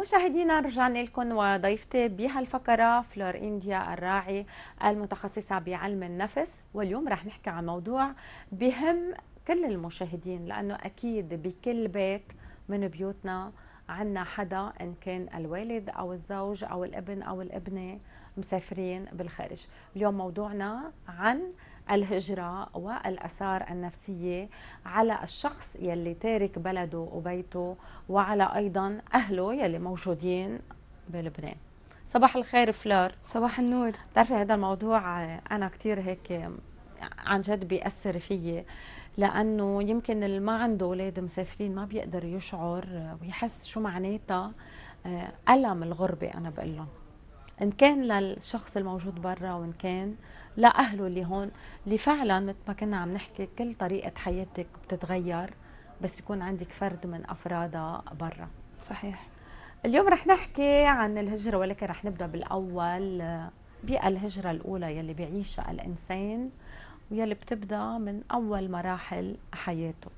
مشاهدينا رجعنا لكم وضيفتي بهالفقرة فلور إنديا الراعي المتخصصة بعلم النفس واليوم رح نحكي عن موضوع بهم كل المشاهدين لأنه أكيد بكل بيت من بيوتنا عنا حدا إن كان الوالد أو الزوج أو الابن أو الابنة مسافرين بالخارج اليوم موضوعنا عن الهجرة والأثار النفسية على الشخص يلي تارك بلده وبيته وعلى أيضا أهله يلي موجودين بلبنان صباح الخير فلور صباح النور بتعرفي هذا الموضوع أنا كتير هيك عن جد بيأثر فيي لأنه يمكن اللي ما عنده أولاد مسافرين ما بيقدر يشعر ويحس شو معناتها آه، ألم الغربة أنا بقول لهم ان كان للشخص الموجود برا وان كان لاهله اللي هون اللي فعلا مثل ما كنا عم نحكي كل طريقه حياتك بتتغير بس يكون عندك فرد من افرادها برا صحيح اليوم رح نحكي عن الهجره ولكن رح نبدا بالاول بيئه الهجره الاولى يلي بيعيشها الانسان ويلي بتبدا من اول مراحل حياته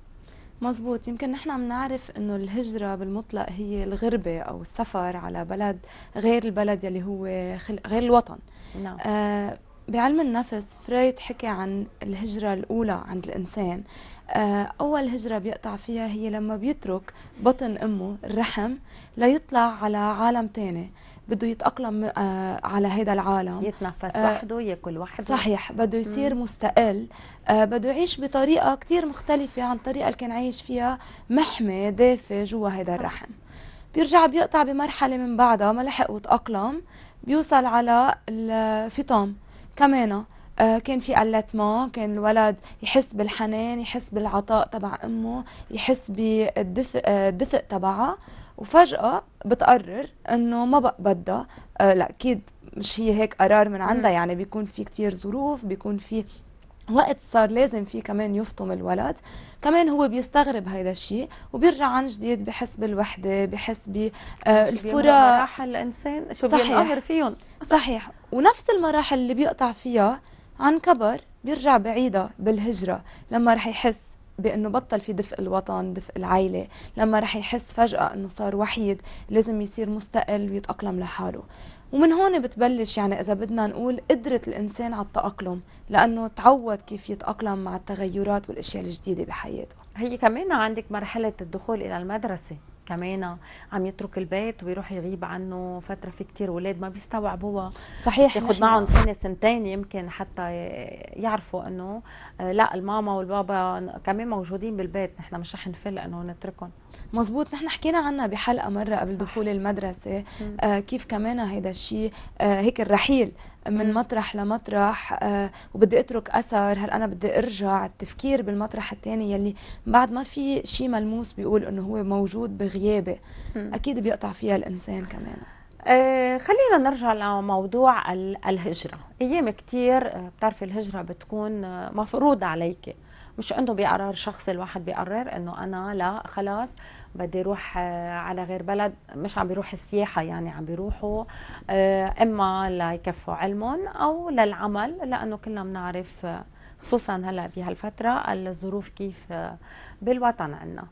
مزبوط يمكن نحن عم نعرف انه الهجرة بالمطلق هي الغربة او السفر على بلد غير البلد يلي هو خل... غير الوطن نعم. آه بعلم النفس فرويد حكى عن الهجرة الأولى عند الإنسان آه أول هجرة بيقطع فيها هي لما بيترك بطن أمه الرحم ليطلع على عالم تاني بده يتأقلم آه، على هذا العالم يتنفس آه، وحده ياكل وحده صحيح بده يصير مستقل آه، بده يعيش بطريقة كتير مختلفة عن الطريقة اللي كان عايش فيها محمي دافي جوا هذا الرحم بيرجع بيقطع بمرحلة من بعدها ما لحق وتأقلم بيوصل على الفطام كمان كان في ما كان الولد يحس بالحنان يحس بالعطاء تبع أمه يحس بالدفء تبعها وفجأة بتقرر انه ما بقى بدها آه لا اكيد مش هي هيك قرار من عندها يعني بيكون في كتير ظروف بيكون في وقت صار لازم فيه كمان يفطم الولد كمان هو بيستغرب هيدا الشيء وبيرجع عن جديد بحس بالوحده بحس بالفراق آه، مراحل الانسان شو بينقهر فيهم صحيح ونفس المراحل اللي بيقطع فيها عن كبر بيرجع بعيدها بالهجره لما رح يحس بانه بطل في دفء الوطن دفء العائله لما رح يحس فجاه انه صار وحيد لازم يصير مستقل ويتاقلم لحاله ومن هون بتبلش يعني إذا بدنا نقول قدرة الإنسان على التأقلم لأنه تعود كيف يتأقلم مع التغيرات والأشياء الجديدة بحياته هي كمان عندك مرحلة الدخول إلى المدرسة كمان عم يترك البيت ويروح يغيب عنه فتره في كتير اولاد ما بيستوعبوها صحيح ياخذ معهم سنه سنتين يمكن حتى يعرفوا انه آه، لا الماما والبابا كمان موجودين بالبيت نحن مش رح نفل انه نتركهم مزبوط نحن حكينا عنها بحلقه مره قبل صح. دخول المدرسه آه كيف كمان هيدا الشيء آه هيك الرحيل من مطرح لمطرح آه، وبدي اترك اثر هل انا بدي ارجع التفكير بالمطرح الثاني يلي بعد ما في شيء ملموس بيقول انه هو موجود بغيابه اكيد بيقطع فيها الانسان كمان آه، خلينا نرجع لموضوع الهجرة أيام كثير آه، بتعرفي الهجرة بتكون مفروضة عليكي مش انه بقرار شخص الواحد بيقرر انه انا لا خلاص بدي اروح آه، على غير بلد مش عم بيروح السياحه يعني عم بيروحوا آه، اما ليكفوا علمهم او للعمل لانه كلنا بنعرف آه، خصوصا هلا بهالفتره الظروف كيف بالوطن عندنا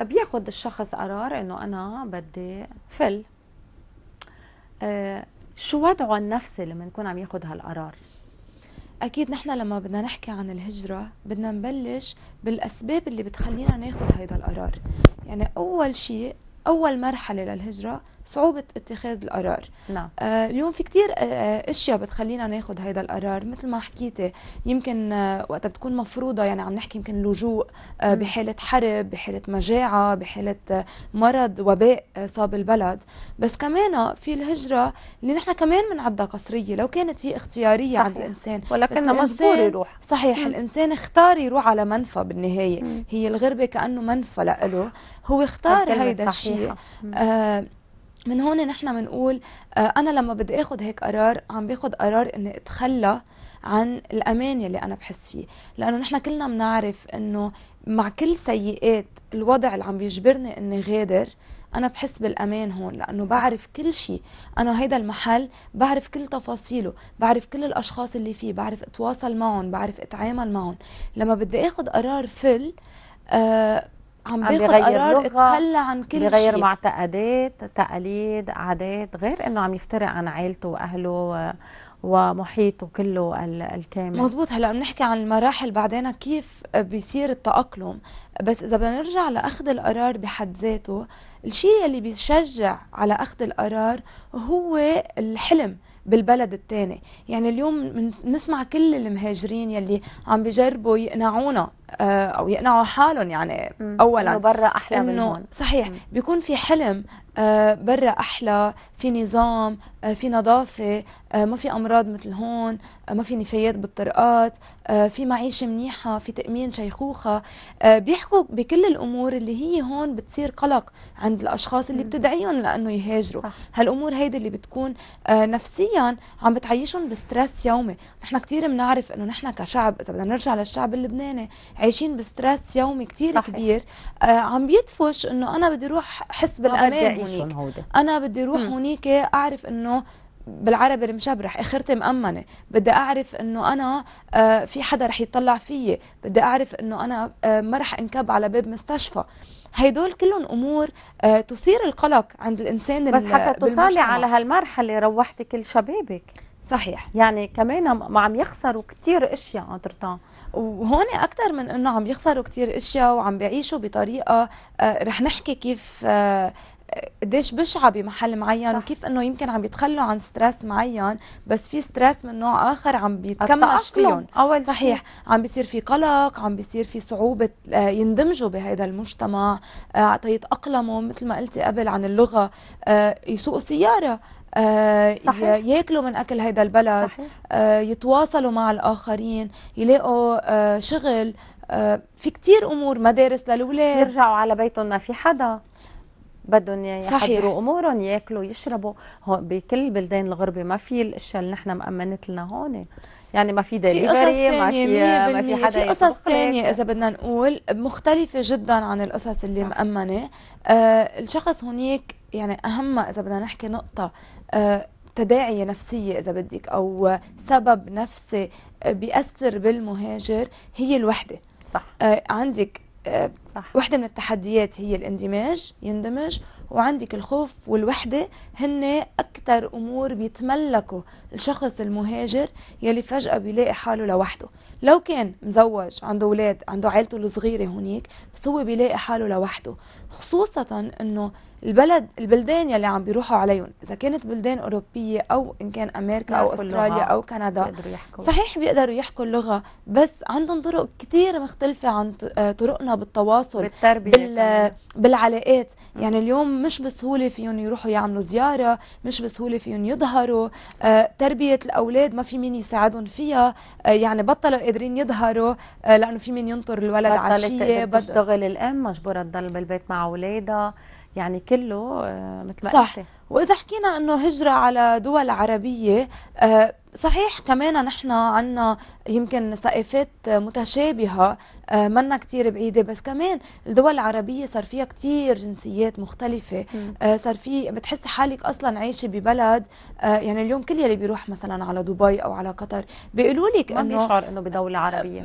بياخد الشخص قرار انه انا بدي فل شو وضعه النفسي لما نكون عم ياخد هالقرار اكيد نحن لما بدنا نحكي عن الهجره بدنا نبلش بالاسباب اللي بتخلينا ناخذ هيدا القرار يعني اول شيء اول مرحله للهجره صعوبة اتخاذ القرار نعم. آه اليوم في كتير آه،, آه اشياء بتخلينا ناخد هيدا القرار مثل ما حكيتي يمكن آه وقتها بتكون مفروضة يعني عم نحكي يمكن لجوء آه بحالة حرب بحالة مجاعة بحالة آه مرض وباء آه صاب البلد بس كمان في الهجرة اللي نحن كمان عدة قصرية لو كانت هي اختيارية صحيح. عند الإنسان ولكن مجبور يروح صحيح مم. الإنسان اختار يروح على منفى بالنهاية مم. هي الغربة كأنه منفى لإله هو اختار هيدا الشيء آه من هون نحن بنقول آه، انا لما بدي اخذ هيك قرار عم باخذ قرار اني اتخلى عن الامان اللي انا بحس فيه لانه نحن كلنا بنعرف انه مع كل سيئات الوضع اللي عم بيجبرني اني غادر انا بحس بالامان هون لانه بعرف كل شيء انا هيدا المحل بعرف كل تفاصيله بعرف كل الاشخاص اللي فيه بعرف اتواصل معهم بعرف اتعامل معهم لما بدي اخذ قرار فل آه عم, عم بيغير لغه اتخلى عن كل بيغير معتقدات تقاليد عادات غير انه عم يفترق عن عائلته واهله ومحيطه كله الكامل مزبوط هلا بنحكي عن المراحل بعدين كيف بيصير التاقلم بس اذا بدنا نرجع لاخذ القرار بحد ذاته الشيء اللي بيشجع على اخذ القرار هو الحلم بالبلد الثاني يعني اليوم نسمع كل المهاجرين يلي عم بيجربوا يقنعونا آه، او يقنعوا حالهم يعني اولا انه برا احلى من هون صحيح بيكون في حلم آه، برا احلى في نظام آه، في نظافه آه، ما في امراض مثل هون ما في نفايات بالطرقات في معيشه منيحه في تامين شيخوخه بيحكوا بكل الامور اللي هي هون بتصير قلق عند الاشخاص اللي بتدعيهم لانه يهاجروا صح. هالامور هيدي اللي بتكون نفسيا عم بتعيشهم بستريس يومي نحن كثير بنعرف انه نحن كشعب اذا بدنا نرجع للشعب اللبناني عايشين بستريس يومي كثير كبير عم بيدفش انه انا بدي اروح احس بالامان هونيك انا بدي اروح هونيك اعرف انه بالعربي المشبرح اخرتي مأمنة بدي أعرف أنه أنا آه، في حدا رح يطلع فيي بدي أعرف أنه أنا آه، ما رح أنكب على باب مستشفى هيدول كلهم امور آه، تثير القلق عند الانسان بس حتى توصلي على هالمرحله روحتي كل شبابك صحيح يعني كمان ما عم يخسروا كثير اشياء انترتان وهون اكثر من انه عم يخسروا كثير اشياء وعم بيعيشوا بطريقه رح نحكي كيف قديش بشعه بمحل معين صح. وكيف انه يمكن عم يتخلوا عن ستريس معين بس في ستريس من نوع اخر عم بيتكمش فيهم أول صحيح شي. عم بيصير في قلق عم بيصير في صعوبه آه، يندمجوا بهذا المجتمع آه، يتأقلموا مثل ما قلتي قبل عن اللغه آه، يسوقوا سياره صحيح. ياكلوا من اكل هذا البلد صحيح. يتواصلوا مع الاخرين يلاقوا شغل في كتير امور مدارس للاولاد يرجعوا على بيتهم ما في حدا بدهم يحضروا امورهم ياكلوا يشربوا بكل بلدان الغربه ما في الاشياء اللي نحن مأمنت لنا هون يعني ما في دليفري ما في ما في حدا في قصص ثانيه اذا بدنا نقول مختلفه جدا عن القصص اللي صح. مأمنه آه الشخص هناك يعني اهم اذا بدنا نحكي نقطه آه تداعية نفسية إذا بدك أو سبب نفسي بيأثر بالمهاجر هي الوحدة صح آه، عندك صح. واحدة من التحديات هي الاندماج يندمج وعندك الخوف والوحدة هن أكثر أمور بيتملكوا الشخص المهاجر يلي فجأة بيلاقي حاله لوحده لو كان مزوج عنده أولاد عنده عائلته الصغيرة هونيك بس هو بيلاقي حاله لوحده خصوصا أنه البلد البلدان يلي عم بيروحوا عليهم اذا كانت بلدان اوروبيه او ان كان امريكا او استراليا او كندا بيقدروا يحكوا صحيح بيقدروا يحكوا اللغه بس عندهم طرق كثير مختلفه عن آه، طرقنا بالتواصل بالتربيه بال... بالعلاقات يعني اليوم مش بسهوله فيهم يروحوا يعملوا زياره مش بسهوله فيهم يظهروا آه، تربيه الاولاد ما في مين يساعدهم فيها آه، يعني بطلوا قادرين يظهروا لانه في مين ينطر الولد عشيه بطلت تشتغل الام مجبوره تضل بالبيت مع اولادها يعني كله آه، مثل ما صح قلت. واذا حكينا انه هجره على دول عربيه آه، صحيح كمان نحن عنا يمكن ثقافات متشابهة آه، منا كتير بعيدة بس كمان الدول العربية صار فيها كتير جنسيات مختلفة صار في بتحسي حالك أصلا عايشة ببلد يعني اليوم كل يلي بيروح مثلا على دبي أو على قطر بيقولوا لك إنه بيشعر إنه بدولة عربية 100%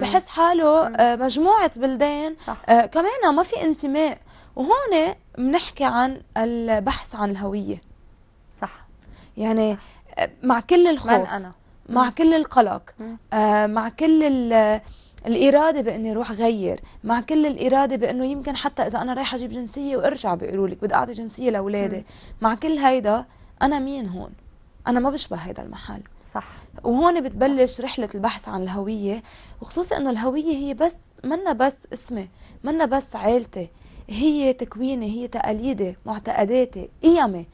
بحس حاله مجموعة بلدان صح. كمان ما في انتماء وهون بنحكي عن البحث عن الهويه صح يعني مع كل الخوف من انا مع مم. كل القلق آه، مع كل الإرادة بإني روح غير مع كل الإرادة بإنه يمكن حتى إذا أنا رايحة أجيب جنسية وأرجع بيقولوا لك بدي أعطي جنسية لأولادي مع كل هيدا أنا مين هون أنا ما بشبه هيدا المحل صح وهون بتبلش رحلة البحث عن الهوية وخصوصا إنه الهوية هي بس منا بس اسمي منا بس عائلتي هي تكويني هي تقاليدي معتقداتي قيمي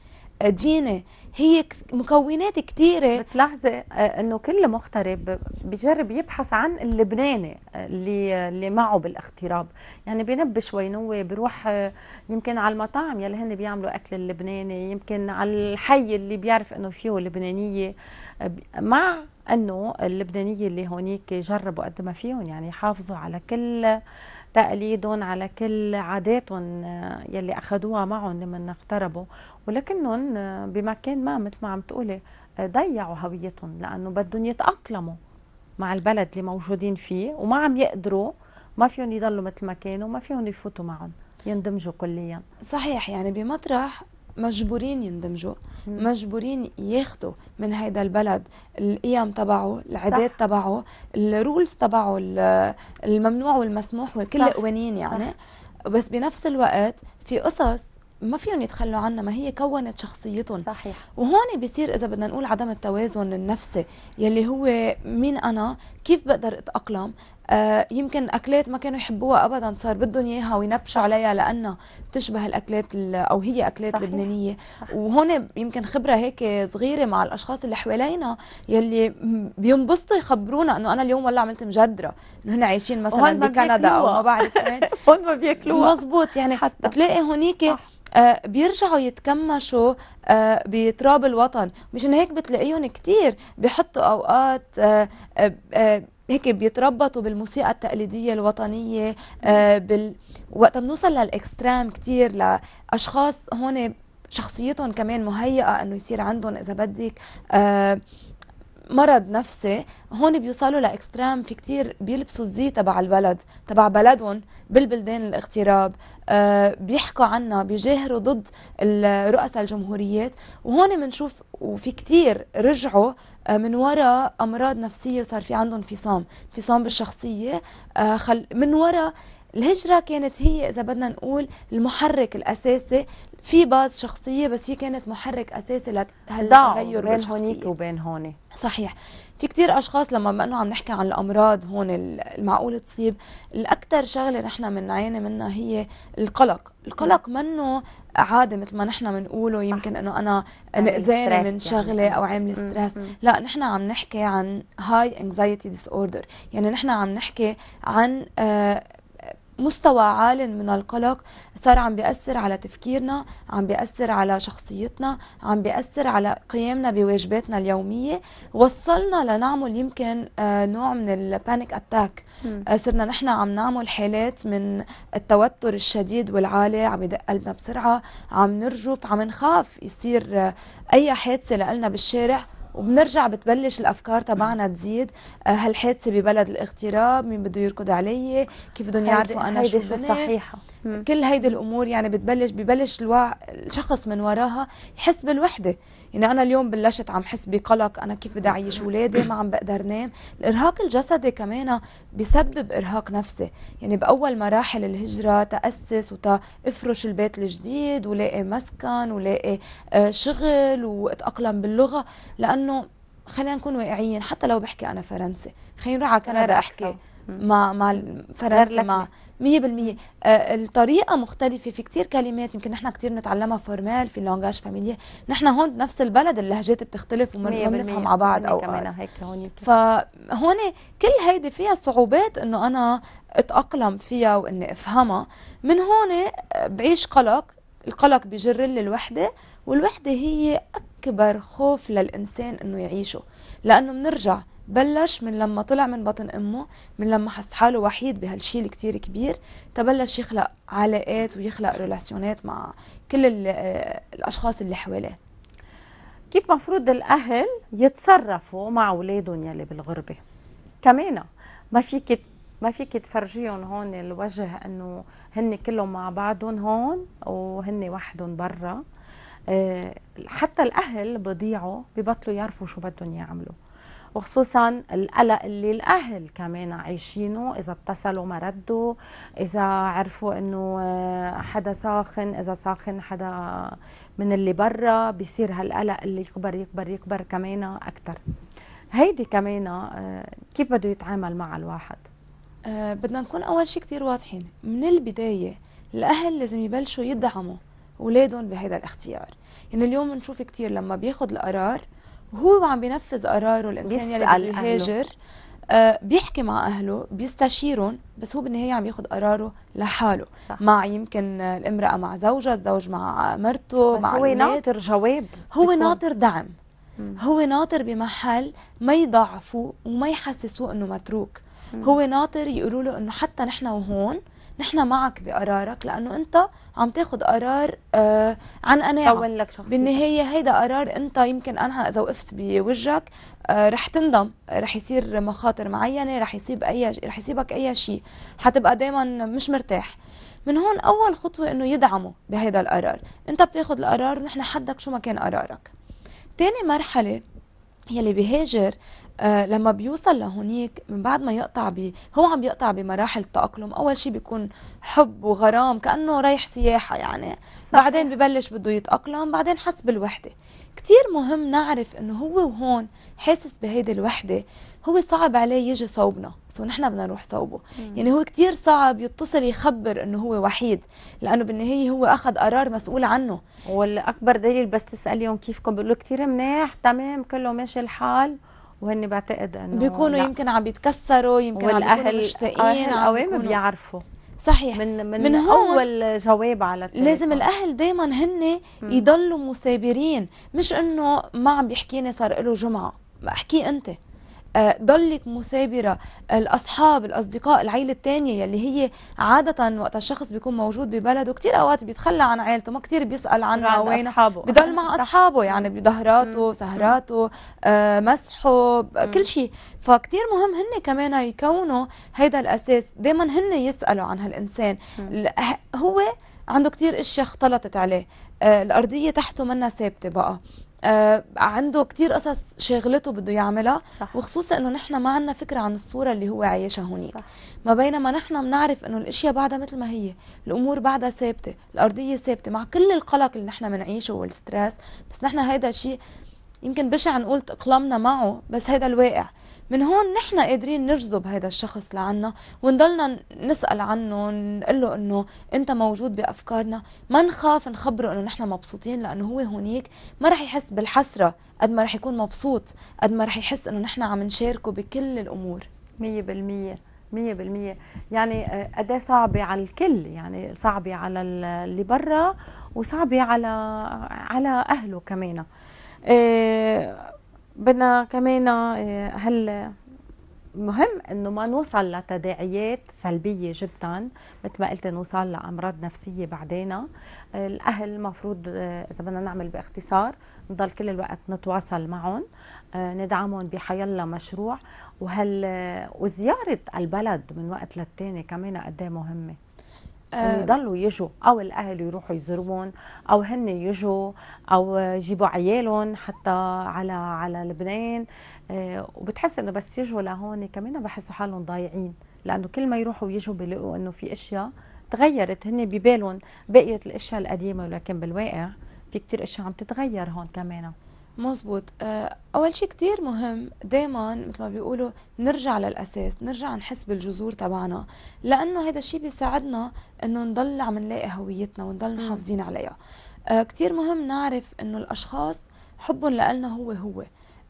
ديني هي مكونات كثيره بتلاحظي آه، انه كل مغترب بجرب يبحث عن اللبناني اللي اللي معه بالاغتراب يعني بينب شوي نوي بروح آه، يمكن على المطاعم يلي هن بيعملوا اكل اللبناني يمكن على الحي اللي بيعرف انه فيه لبنانيه آه، مع انه اللبنانيه اللي هونيك جربوا قد ما فيهم يعني يحافظوا على كل تقليدهم على كل عاداتهم يلي أخذوها معهم لمن اغتربوا ولكنهم بمكان ما مثل ما عم تقولي ضيعوا هويتهم لأنه بدهم يتأقلموا مع البلد اللي موجودين فيه وما عم يقدروا ما فيهم يضلوا مثل ما كانوا ما فيهم يفوتوا معهم يندمجوا كليا صحيح يعني بمطرح مجبورين يندمجوا مجبورين ياخذوا من هذا البلد القيم تبعه العادات تبعه الرولز تبعه الممنوع والمسموح وكل القوانين يعني صح. بس بنفس الوقت في قصص ما فيهم يتخلوا عنها ما هي كونت شخصيتهم صحيح وهون بيصير اذا بدنا نقول عدم التوازن النفسي يلي هو مين انا كيف بقدر اتاقلم آه، يمكن اكلات ما كانوا يحبوها ابدا صار بدهم اياها وينبشوا عليها لانها بتشبه الاكلات او هي اكلات صحيح. لبنانيه صح. وهون يمكن خبره هيك صغيره مع الاشخاص اللي حوالينا يلي بينبسطوا يخبرونا انه انا اليوم والله عملت مجدره انه هن عايشين مثلا بكندا او ما بعرف وين هون ما بياكلوها مزبوط يعني حتى. بتلاقي هونيك آه بيرجعوا يتكمشوا آه بتراب الوطن مشان هيك بتلاقيهم كتير بيحطوا اوقات آه, آه،, آه، هيك بيتربطوا بالموسيقى التقليديه الوطنيه آه، بال وقت بنوصل للاكستريم كثير لاشخاص هون شخصيتهم كمان مهيئه انه يصير عندهم اذا بدك آه، مرض نفسي هون بيوصلوا لاكستريم في كتير بيلبسوا الزي تبع البلد تبع بلدهم بالبلدان الاغتراب آه، بيحكوا عنا بيجاهروا ضد رؤساء الجمهوريات وهون بنشوف وفي كتير رجعوا آه، من وراء امراض نفسيه وصار في عندهم انفصام انفصام بالشخصيه آه، خل من وراء الهجرة كانت هي إذا بدنا نقول المحرك الأساسي في بعض شخصيه بس هي كانت محرك اساسي لهالتغير بين هونيك وبين هون صحيح في كتير اشخاص لما انه عم نحكي عن الامراض هون المعقول تصيب الاكثر شغله نحن بنعاني منها هي القلق القلق منه عادة مثل ما نحن بنقوله يمكن انه انا نقزانة من يعني. شغلة يعني. او عاملة ستريس لا نحن عم نحكي عن هاي انكزايتي ديس اوردر يعني نحن عم نحكي عن آه مستوى عال من القلق صار عم بيأثر على تفكيرنا عم بيأثر على شخصيتنا عم بيأثر على قيامنا بواجباتنا اليومية وصلنا لنعمل يمكن آه، نوع من البانيك أتاك آه، صرنا نحن عم نعمل حالات من التوتر الشديد والعالي عم يدق قلبنا بسرعة عم نرجف عم نخاف يصير آه، أي حادثة لنا بالشارع وبنرجع بتبلش الافكار تبعنا تزيد هالحادثه آه، ببلد الاغتراب مين بده يركض علي كيف بدهم يعرفوا انا شو بنت صحيحه كل هيدي الامور يعني بتبلش ببلش الوا... الشخص من وراها يحس بالوحده يعني انا اليوم بلشت عم حس بقلق انا كيف بدي اعيش اولادي ما عم بقدر نام الارهاق الجسدي كمان بسبب ارهاق نفسي يعني باول مراحل الهجره تاسس وتفرش البيت الجديد ولاقي مسكن ولاقي آه، شغل واتاقلم باللغه لانه خلينا نكون واقعيين حتى لو بحكي انا فرنسي خليني اروح على كندا احكي مع مع فرنسا مع 100% الطريقه مختلفه في كثير كلمات يمكن نحن كثير بنتعلمها فورمال في لونجاج فاميلي نحن هون نفس البلد اللهجات بتختلف وما بنفهم مع بعض او كمان هيك هون فهون كل هيدي فيها صعوبات انه انا اتاقلم فيها واني افهمها من هون آه، بعيش قلق القلق بجر لي الوحده والوحده هي اكبر خوف للانسان انه يعيشه لانه بنرجع بلش من لما طلع من بطن امه من لما حس حاله وحيد بهالشيء الكتير كبير تبلش يخلق علاقات ويخلق ريلاسيونات مع كل آه، الاشخاص اللي حواليه كيف مفروض الاهل يتصرفوا مع اولادهم يلي بالغربه كمان ما فيك ما فيك تفرجيهم هون الوجه انه هن كلهم مع بعضهم هون وهن وحدهم برا آه، حتى الاهل بضيعوا ببطلوا يعرفوا شو بدهم يعملوا وخصوصا القلق اللي الاهل كمان عايشينه اذا اتصلوا ما ردوا اذا عرفوا انه آه، حدا ساخن اذا ساخن حدا من اللي برا بيصير هالقلق اللي يكبر يكبر يكبر كمان اكثر هيدي كمان آه، كيف بده يتعامل مع الواحد أه بدنا نكون اول شيء كثير واضحين من البدايه الاهل لازم يبلشوا يدعموا اولادهم بهذا الاختيار يعني اليوم بنشوف كثير لما بياخذ القرار هو عم بينفذ قراره الانسان اللي بده يهاجر آه، بيحكي مع اهله بيستشيرهم بس هو بالنهايه عم ياخذ قراره لحاله صح. مع يمكن الامراه مع زوجها الزوج مع مرته بس مع هو ناطر جواب هو بيكون. ناطر دعم م. هو ناطر بمحل ما يضعفوه وما يحسسوه انه متروك م. هو ناطر يقولوا له انه حتى نحن وهون نحن معك بقرارك لانه انت عم تاخذ قرار آه عن قناعه لك شخصيتك بالنهايه هيدا قرار انت يمكن انا اذا وقفت بوجهك آه رح تندم رح يصير مخاطر معينه رح يصيب اي رح يصيبك اي شيء حتبقى دائما مش مرتاح من هون اول خطوه انه يدعموا بهيدا القرار انت بتاخذ القرار ونحن حدك شو ما كان قرارك تاني مرحله يلي بيهاجر آه لما بيوصل لهونيك من بعد ما يقطع بي هو عم يقطع بمراحل التأقلم أول شيء بيكون حب وغرام كأنه رايح سياحة يعني صح. بعدين ببلش بده يتأقلم بعدين حس بالوحدة كتير مهم نعرف انه هو وهون حاسس بهيدي الوحدة هو صعب عليه يجي صوبنا سو نحن بدنا نروح صوبه مم. يعني هو كتير صعب يتصل يخبر انه هو وحيد لانه بالنهايه هو اخذ قرار مسؤول عنه والاكبر دليل بس تساليهم كيفكم بيقولوا كثير منيح تمام كله ماشي الحال وهن بعتقد انه بيكونوا لا. يمكن عم يتكسروا يمكن عم بيكونوا مشتاقين القوام بيعرفوا صحيح من من, من اول جواب على التليفون لازم الاهل دائما هن يضلوا مثابرين مش انه ما عم بيحكيني صار له جمعه احكي انت آه، ضلك مثابرة الأصحاب الأصدقاء العيلة الثانيه يلي هي عادة وقت الشخص بيكون موجود ببلده كثير أوقات بيتخلى عن عيلته ما كثير بيسأل عن وين بضل مع أصحابه يعني بظهراته سهراته آه، مسحه كل شيء فكتير مهم هن كمان يكونوا هيدا الأساس دايما هن يسألوا عن هالإنسان هو عنده كتير اشياء اختلطت عليه آه، الارضيه تحته منا ثابته بقى آه عنده كتير قصص شاغلته بده يعملها صح. وخصوصا انه نحن ما عندنا فكره عن الصوره اللي هو عايشها هونيك ما بينما نحن بنعرف انه الاشياء بعدها مثل ما هي الامور بعدها ثابته الارضيه ثابته مع كل القلق اللي نحن بنعيشه والستريس بس نحن هيدا الشيء يمكن بشع نقول تأقلمنا معه بس هيدا الواقع من هون نحن قادرين نجذب هذا الشخص لعنا ونضلنا نسأل عنه نقول له انه انت موجود بافكارنا ما نخاف نخبره انه نحن مبسوطين لانه هو هونيك ما رح يحس بالحسرة قد ما رح يكون مبسوط قد ما رح يحس انه نحن عم نشاركه بكل الامور 100% مية بالمية يعني آه، قد إيه صعبة على الكل يعني صعبة على اللي برا وصعبة على على أهله كمان إيه بدنا كمان آه، هل مهم انه ما نوصل لتداعيات سلبيه جدا مثل ما قلت نوصل لامراض نفسيه بعدين آه، الاهل مفروض آه، اذا بدنا نعمل باختصار نضل كل الوقت نتواصل معهم ندعمهم بحيلا مشروع وهل وزياره البلد من وقت للتاني كمان قد إيه مهمه آه، يضلوا يجوا او الاهل يروحوا يزورون او هن يجوا او يجيبوا عيالهم حتى على على لبنان آه، وبتحس انه بس يجوا لهون كمان بحسوا حالهم ضايعين لانه كل ما يروحوا ويجوا بيلاقوا انه في اشياء تغيرت هن ببالهم بقيت الاشياء القديمه ولكن بالواقع في كتير اشياء عم تتغير هون كمان مزبوط آه، أول شيء كتير مهم دايما مثل ما بيقولوا نرجع للأساس نرجع نحس بالجذور تبعنا لأنه هذا الشيء بيساعدنا أنه نضل عم نلاقي هويتنا ونضل محافظين عليها آه، كتير مهم نعرف أنه الأشخاص حبهم لنا هو هو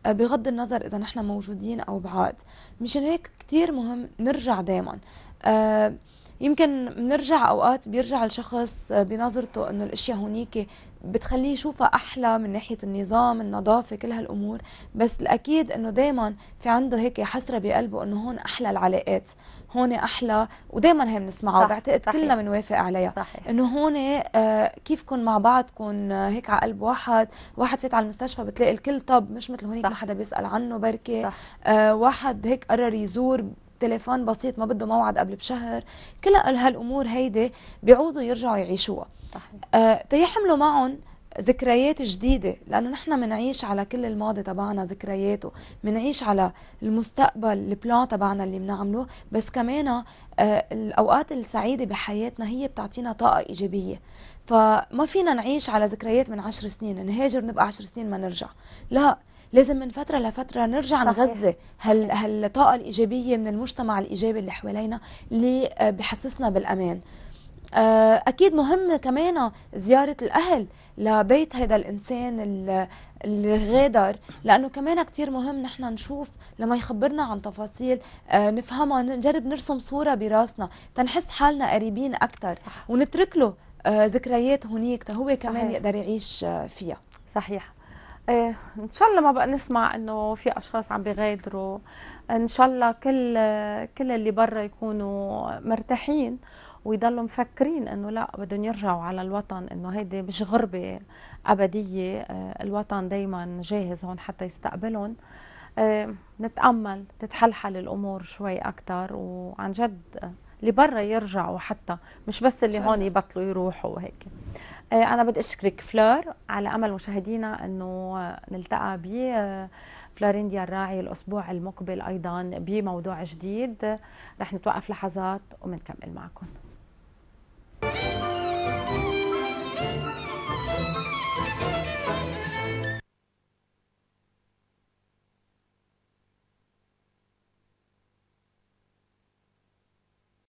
آه، بغض النظر إذا نحن موجودين أو بعاد مشان هيك كتير مهم نرجع دايما يمكن بنرجع اوقات بيرجع الشخص بنظرته انه الاشياء هونيك بتخليه يشوفها احلى من ناحيه النظام النظافه كل هالامور بس الاكيد انه دائما في عنده هيك حسره بقلبه انه هون احلى العلاقات هون احلى ودائما هي بنسمعها وبعتقد كلنا بنوافق عليها انه هون آه، كيف كيفكم مع بعضكم كن آه، هيك على قلب واحد واحد فات على المستشفى بتلاقي الكل طب مش مثل هونيك ما حدا بيسال عنه بركي صح. آه، واحد هيك قرر يزور تليفون بسيط ما بده موعد قبل بشهر كل هالامور هيدي بيعوزوا يرجعوا يعيشوها صحيح. تيحملوا آه، معهم ذكريات جديدة لأنه نحن بنعيش على كل الماضي تبعنا ذكرياته بنعيش على المستقبل البلان تبعنا اللي بنعمله بس كمان آه، الأوقات السعيدة بحياتنا هي بتعطينا طاقة إيجابية فما فينا نعيش على ذكريات من عشر سنين نهاجر نبقى عشر سنين ما نرجع لا لازم من فتره لفتره نرجع نغذي هال هالطاقه الايجابيه من المجتمع الايجابي اللي حوالينا اللي آه، بحسسنا بالامان آه، اكيد مهم كمان زياره الاهل لبيت هذا الانسان اللي غادر لانه كمان كثير مهم نحن نشوف لما يخبرنا عن تفاصيل آه، نفهمها نجرب نرسم صوره براسنا تنحس حالنا قريبين اكثر صح. ونترك له آه، ذكريات هنيك هو كمان صحيح. يقدر يعيش فيها صحيح ايه ان شاء الله ما بقى نسمع انه في اشخاص عم بيغادروا ان شاء الله كل كل اللي برا يكونوا مرتاحين ويضلوا مفكرين انه لا بدهم يرجعوا على الوطن انه هيدي مش غربه ابديه آه، الوطن دائما جاهز هون حتى يستقبلهم آه، نتامل تتحلحل الامور شوي اكثر وعن جد اللي برا يرجعوا حتى مش بس اللي هون يبطلوا يروحوا وهيك آه، انا بدي اشكرك فلور على امل مشاهدينا انه نلتقى ب فلورينديا الراعي الاسبوع المقبل ايضا بموضوع جديد رح نتوقف لحظات ومنكمل معكم